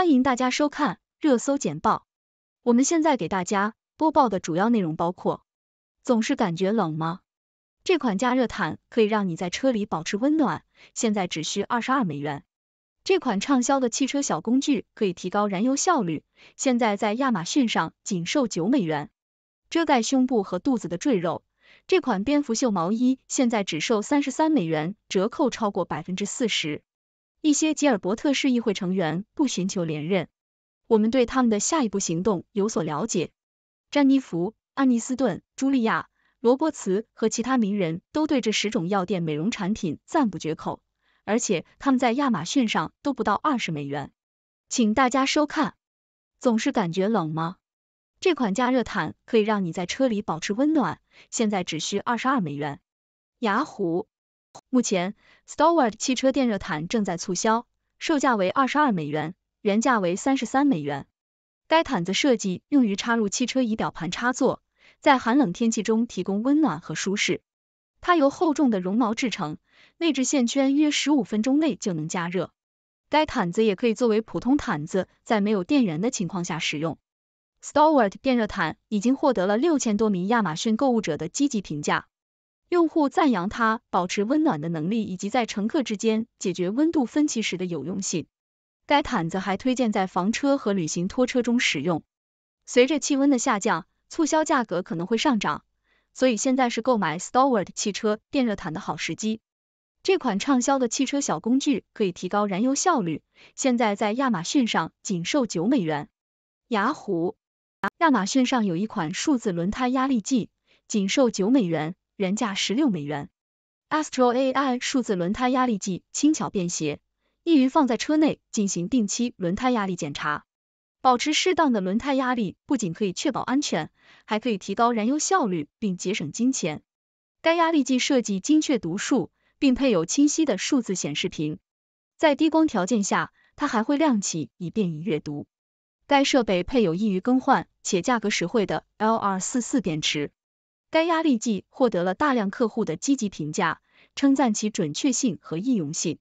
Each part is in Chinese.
欢迎大家收看热搜简报。我们现在给大家播报的主要内容包括：总是感觉冷吗？这款加热毯可以让你在车里保持温暖，现在只需二十二美元。这款畅销的汽车小工具可以提高燃油效率，现在在亚马逊上仅售九美元。遮盖胸部和肚子的赘肉，这款蝙蝠袖毛衣现在只售三十三美元，折扣超过百分之四十。一些吉尔伯特市议会成员不寻求连任，我们对他们的下一步行动有所了解。詹妮弗、安妮斯顿、茱莉亚、罗伯茨和其他名人都对这十种药店美容产品赞不绝口，而且他们在亚马逊上都不到二十美元。请大家收看。总是感觉冷吗？这款加热毯可以让你在车里保持温暖，现在只需二十二美元。雅虎。目前，Stoward 汽车电热毯正在促销，售价为22美元，原价为33美元。该毯子设计用于插入汽车仪表盘插座，在寒冷天气中提供温暖和舒适。它由厚重的绒毛制成，内置线圈约15分钟内就能加热。该毯子也可以作为普通毯子，在没有电源的情况下使用。Stoward 电热毯已经获得了6000多名亚马逊购物者的积极评价。用户赞扬它保持温暖的能力，以及在乘客之间解决温度分歧时的有用性。该毯子还推荐在房车和旅行拖车中使用。随着气温的下降，促销价格可能会上涨，所以现在是购买 s t e w a r d 汽车电热毯的好时机。这款畅销的汽车小工具可以提高燃油效率，现在在亚马逊上仅售九美元。雅虎，亚马逊上有一款数字轮胎压力计，仅售九美元。原价十六美元，Astro AI 数字轮胎压力计轻巧便携，易于放在车内进行定期轮胎压力检查。保持适当的轮胎压力不仅可以确保安全，还可以提高燃油效率并节省金钱。该压力计设计精确读数，并配有清晰的数字显示屏，在低光条件下它还会亮起以便于阅读。该设备配有易于更换且价格实惠的 l r 4四电池。该压力计获得了大量客户的积极评价，称赞其准确性和易用性。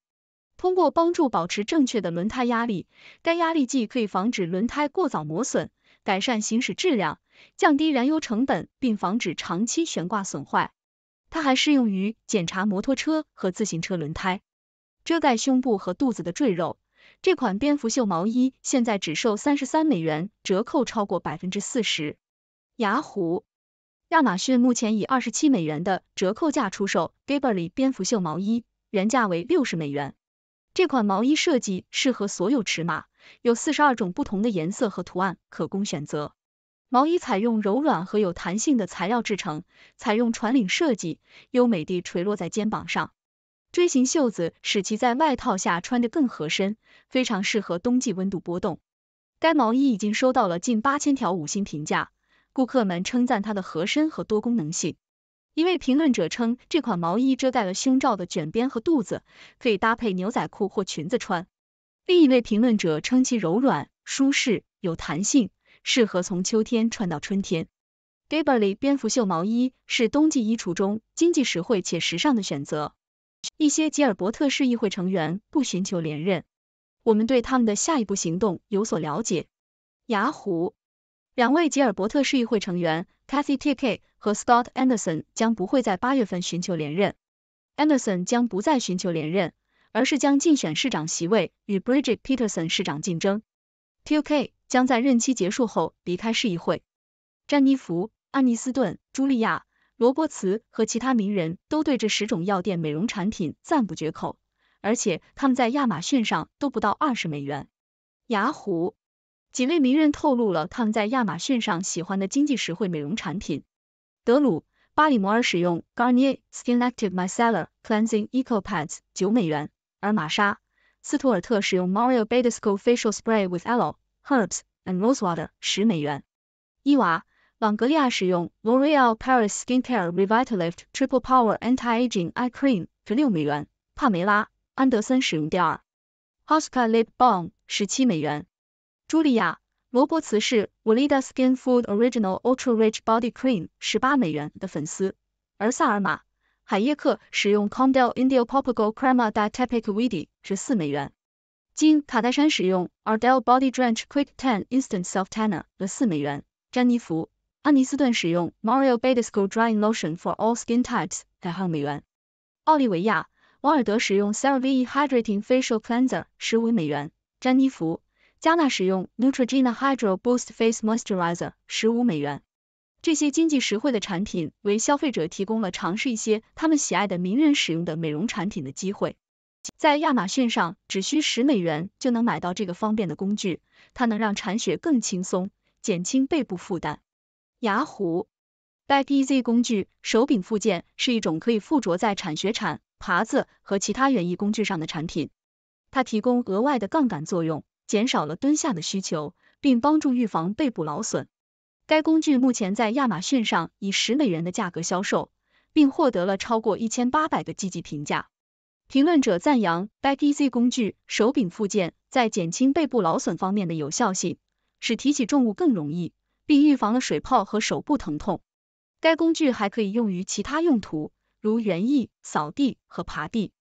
通过帮助保持正确的轮胎压力，该压力计可以防止轮胎过早磨损，改善行驶质量，降低燃油成本，并防止长期悬挂损坏。它还适用于检查摩托车和自行车轮胎。遮盖胸部和肚子的赘肉，这款蝙蝠袖毛衣现在只售三十三美元，折扣超过百分之四十。雅虎。亚马逊目前以二十七美元的折扣价出售 g a b i e l l y 蝙蝠袖毛衣，原价为六十美元。这款毛衣设计适合所有尺码，有四十二种不同的颜色和图案可供选择。毛衣采用柔软和有弹性的材料制成，采用船领设计，优美地垂落在肩膀上。锥形袖子使其在外套下穿着更合身，非常适合冬季温度波动。该毛衣已经收到了近八千条五星评价。顾客们称赞它的合身和多功能性。一位评论者称这款毛衣遮盖了胸罩的卷边和肚子，可以搭配牛仔裤或裙子穿。另一位评论者称其柔软、舒适、有弹性，适合从秋天穿到春天。Gabberly 蝙蝠袖毛衣是冬季衣橱中经济实惠且时尚的选择。一些吉尔伯特市议会成员不寻求连任，我们对他们的下一步行动有所了解。雅虎。两位吉尔伯特市议会成员 Kathy T K 和 Scott Anderson 将不会在八月份寻求连任。Anderson 将不再寻求连任，而是将竞选市长席位，与 Bridget Peterson 市长竞争。T K 将在任期结束后离开市议会。詹妮弗、安妮斯顿、茱莉亚、罗伯茨和其他名人都对这十种药店美容产品赞不绝口，而且他们在亚马逊上都不到二十美元。雅虎。几位名人透露了他们在亚马逊上喜欢的经济实惠美容产品。德鲁·巴里摩尔使用 Garnier Skin Active Micellar Cleansing Eco Pads 九美元，而玛莎·斯图尔特使用 Mario b a d e s c o Facial Spray with Aloe Herbs and Rosewater 十美元。伊娃·朗格利亚使用 L'Oreal Paris Skincare Revitalift Triple Power Anti-Aging Eye Cream 十六美元。帕梅拉·安德森使用第二，Oscar Lip Balm 十七美元。茱莉亚·罗伯茨是 v l i d a Skin Food Original Ultra Rich Body Cream 十八美元的粉丝，而萨尔玛·海耶克使用 c o m d e l India Popo Crema d i t e p i c Vidi 是四美元。金·卡戴珊使用 Ardell Body Drench Quick Tan Instant Self Tanner 的四美元。詹妮弗·安妮斯顿使用 Mario b a d e s c o Dry In Lotion for All Skin Types 两美元。奥利维亚·王尔德使用 Cerave Hydrating Facial Cleanser 十五美元。詹妮弗。加纳使用 Neutrogena Hydro Boost Face Moisturizer 十五美元。这些经济实惠的产品为消费者提供了尝试一些他们喜爱的名人使用的美容产品的机会。在亚马逊上只需十美元就能买到这个方便的工具，它能让铲雪更轻松，减轻背部负担。雅虎 Back EZ 工具手柄附件是一种可以附着在铲雪铲、耙子和其他园艺工具上的产品，它提供额外的杠杆作用。减少了蹲下的需求，并帮助预防背部劳损。该工具目前在亚马逊上以十美元的价格销售，并获得了超过一千八百个积极评价。评论者赞扬 Back Easy 工具手柄附件在减轻背部劳损方面的有效性，使提起重物更容易，并预防了水泡和手部疼痛。该工具还可以用于其他用途，如园艺、扫地和爬地。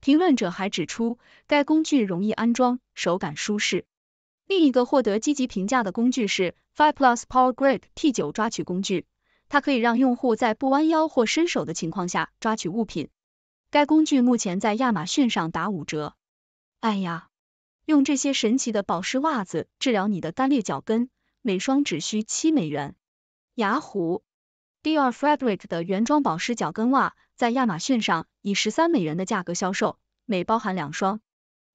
评论者还指出，该工具容易安装，手感舒适。另一个获得积极评价的工具是 FivePlus PowerGrab T9 抓取工具，它可以让用户在不弯腰或伸手的情况下抓取物品。该工具目前在亚马逊上打五折。哎呀，用这些神奇的保湿袜子治疗你的干裂脚跟，每双只需七美元。雅虎。D.R. Fabric 的原装保湿脚跟袜在亚马逊上以十三美元的价格销售，每包含两双。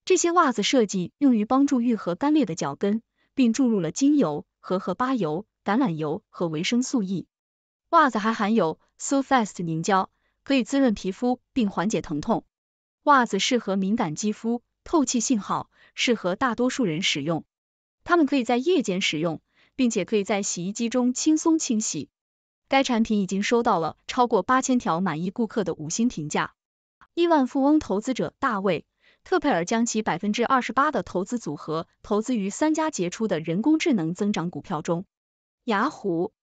这些袜子设计用于帮助愈合干裂的脚跟，并注入了精油和荷巴油、橄榄油和维生素 E。袜子还含有 SoFast 凝胶，可以滋润皮肤并缓解疼痛。袜子适合敏感肌肤，透气性好，适合大多数人使用。它们可以在夜间使用，并且可以在洗衣机中轻松清洗。该产品已经收到了超过八千条满意顾客的五星评价。亿万富翁投资者大卫特佩尔将其百分之二十八的投资组合投资于三家杰出的人工智能增长股票中。雅虎，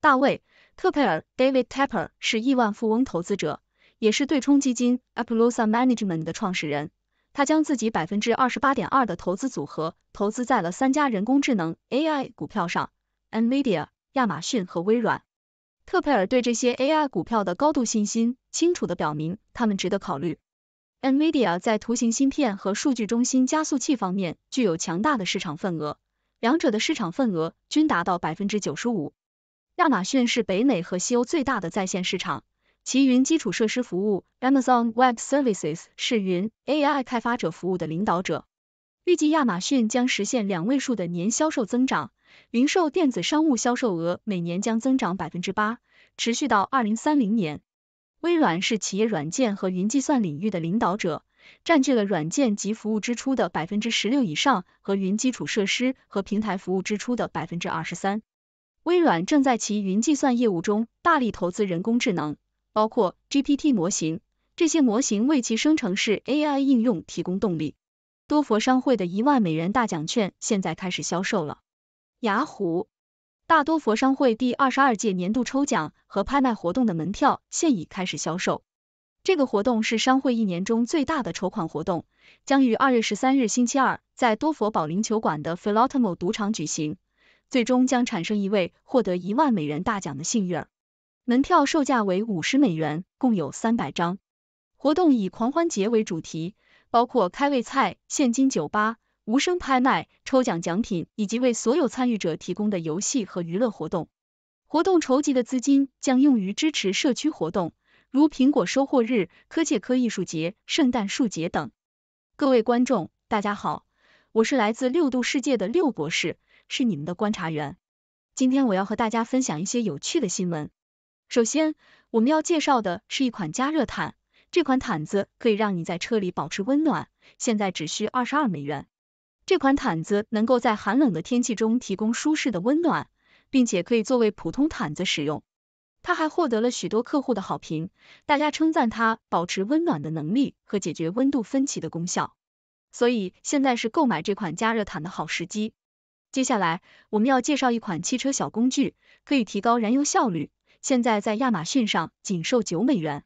大卫特佩尔 （David Tepper） 是亿万富翁投资者，也是对冲基金 Applusa Management 的创始人。他将自己百分之二十八点二的投资组合投资在了三家人工智能 AI 股票上：NVIDIA、亚马逊和微软。特佩尔对这些 AI 股票的高度信心，清楚地表明他们值得考虑。Nvidia 在图形芯片和数据中心加速器方面具有强大的市场份额，两者的市场份额均达到百分之九十五。亚马逊是北美和西欧最大的在线市场，其云基础设施服务 Amazon Web Services 是云 AI 开发者服务的领导者。预计亚马逊将实现两位数的年销售增长。零售电子商务销售额每年将增长百分之八，持续到二零三零年。微软是企业软件和云计算领域的领导者，占据了软件及服务支出的百分之十六以上和云基础设施和平台服务支出的百分之二十三。微软正在其云计算业务中大力投资人工智能，包括 GPT 模型，这些模型为其生成式 AI 应用提供动力。多佛商会的一万美元大奖券现在开始销售了。雅虎，大多佛商会第二十二届年度抽奖和拍卖活动的门票现已开始销售。这个活动是商会一年中最大的筹款活动，将于二月十三日星期二在多佛保龄球馆的 p h i l o t m o 举行。最终将产生一位获得一万美元大奖的幸运儿。门票售价为五十美元，共有三百张。活动以狂欢节为主题，包括开胃菜、现金酒吧。无声拍卖、抽奖奖品以及为所有参与者提供的游戏和娱乐活动，活动筹集的资金将用于支持社区活动，如苹果收获日、科切科艺术节、圣诞树节等。各位观众，大家好，我是来自六度世界的六博士，是你们的观察员。今天我要和大家分享一些有趣的新闻。首先，我们要介绍的是一款加热毯，这款毯子可以让你在车里保持温暖，现在只需二十二美元。这款毯子能够在寒冷的天气中提供舒适的温暖，并且可以作为普通毯子使用。它还获得了许多客户的好评，大家称赞它保持温暖的能力和解决温度分歧的功效。所以现在是购买这款加热毯的好时机。接下来我们要介绍一款汽车小工具，可以提高燃油效率，现在在亚马逊上仅售九美元。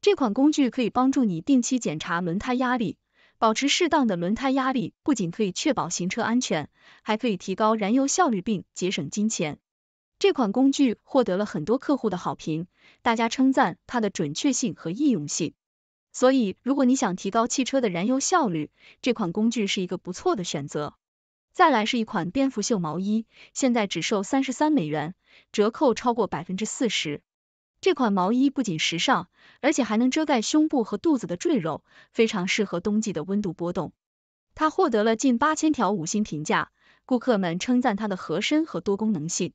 这款工具可以帮助你定期检查轮胎压力。保持适当的轮胎压力不仅可以确保行车安全，还可以提高燃油效率并节省金钱。这款工具获得了很多客户的好评，大家称赞它的准确性和易用性。所以，如果你想提高汽车的燃油效率，这款工具是一个不错的选择。再来是一款蝙蝠袖毛衣，现在只售三十三美元，折扣超过百分之四十。这款毛衣不仅时尚，而且还能遮盖胸部和肚子的赘肉，非常适合冬季的温度波动。它获得了近八千条五星评价，顾客们称赞它的合身和多功能性。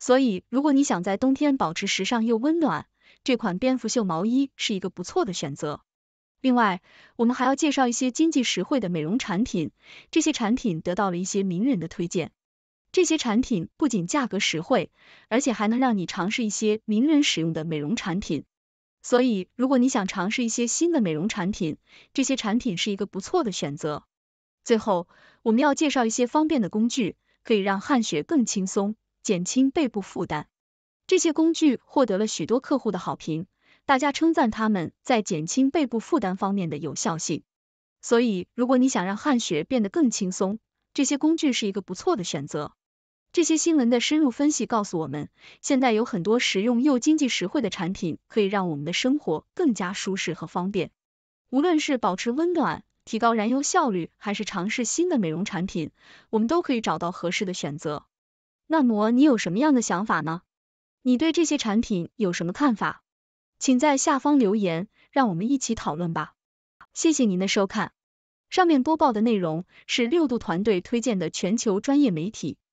所以，如果你想在冬天保持时尚又温暖，这款蝙蝠袖毛衣是一个不错的选择。另外，我们还要介绍一些经济实惠的美容产品，这些产品得到了一些名人的推荐。这些产品不仅价格实惠，而且还能让你尝试一些名人使用的美容产品。所以，如果你想尝试一些新的美容产品，这些产品是一个不错的选择。最后，我们要介绍一些方便的工具，可以让汗血更轻松，减轻背部负担。这些工具获得了许多客户的好评，大家称赞他们在减轻背部负担方面的有效性。所以，如果你想让汗血变得更轻松，这些工具是一个不错的选择。这些新闻的深入分析告诉我们，现在有很多实用又经济实惠的产品，可以让我们的生活更加舒适和方便。无论是保持温暖、提高燃油效率，还是尝试新的美容产品，我们都可以找到合适的选择。那么你有什么样的想法呢？你对这些产品有什么看法？请在下方留言，让我们一起讨论吧。谢谢您的收看。上面播报的内容是六度团队推荐的全球专业媒体。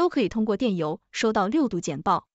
都可以通过电邮收到六度简报。